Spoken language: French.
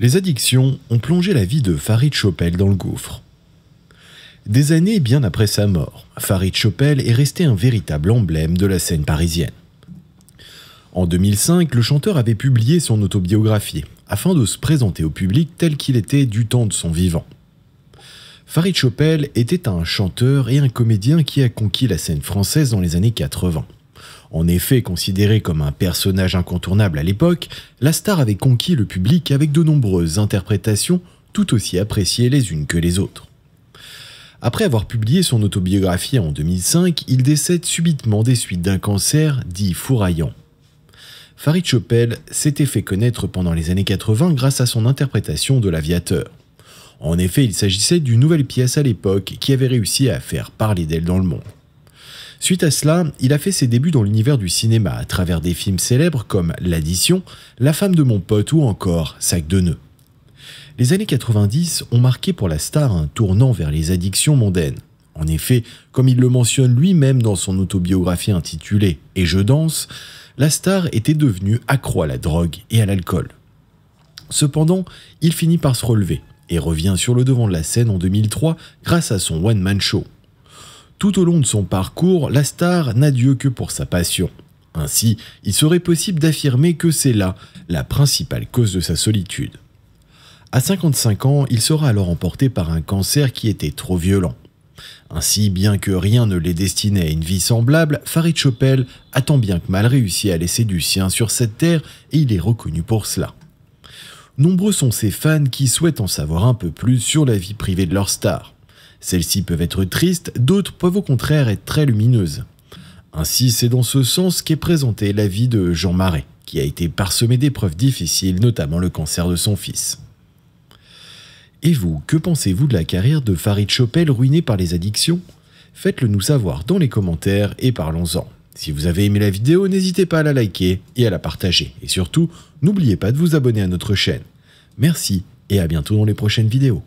les addictions ont plongé la vie de Farid Chopel dans le gouffre. Des années bien après sa mort, Farid Chopel est resté un véritable emblème de la scène parisienne. En 2005, le chanteur avait publié son autobiographie afin de se présenter au public tel qu'il était du temps de son vivant. Farid Chopel était un chanteur et un comédien qui a conquis la scène française dans les années 80. En effet, considéré comme un personnage incontournable à l'époque, la star avait conquis le public avec de nombreuses interprétations tout aussi appréciées les unes que les autres. Après avoir publié son autobiographie en 2005, il décède subitement des suites d'un cancer dit fouraillant. Farid Chopel s'était fait connaître pendant les années 80 grâce à son interprétation de l'aviateur. En effet, il s'agissait d'une nouvelle pièce à l'époque qui avait réussi à faire parler d'elle dans le monde. Suite à cela, il a fait ses débuts dans l'univers du cinéma à travers des films célèbres comme L'Addition, La femme de mon pote ou encore Sac de nœuds. Les années 90 ont marqué pour la star un tournant vers les addictions mondaines. En effet, comme il le mentionne lui-même dans son autobiographie intitulée Et je danse, la star était devenue accro à la drogue et à l'alcool. Cependant, il finit par se relever et revient sur le devant de la scène en 2003 grâce à son one-man show. Tout au long de son parcours, la star n'a Dieu que pour sa passion. Ainsi, il serait possible d'affirmer que c'est là la principale cause de sa solitude. À 55 ans, il sera alors emporté par un cancer qui était trop violent. Ainsi, bien que rien ne l'ait destiné à une vie semblable, Farid Chopel a tant bien que mal réussi à laisser du sien sur cette terre et il est reconnu pour cela. Nombreux sont ses fans qui souhaitent en savoir un peu plus sur la vie privée de leur star. Celles-ci peuvent être tristes, d'autres peuvent au contraire être très lumineuses. Ainsi, c'est dans ce sens qu'est présentée la vie de Jean Marais, qui a été parsemé d'épreuves difficiles, notamment le cancer de son fils. Et vous, que pensez-vous de la carrière de Farid Chopel ruinée par les addictions Faites-le nous savoir dans les commentaires et parlons-en. Si vous avez aimé la vidéo, n'hésitez pas à la liker et à la partager. Et surtout, n'oubliez pas de vous abonner à notre chaîne. Merci et à bientôt dans les prochaines vidéos.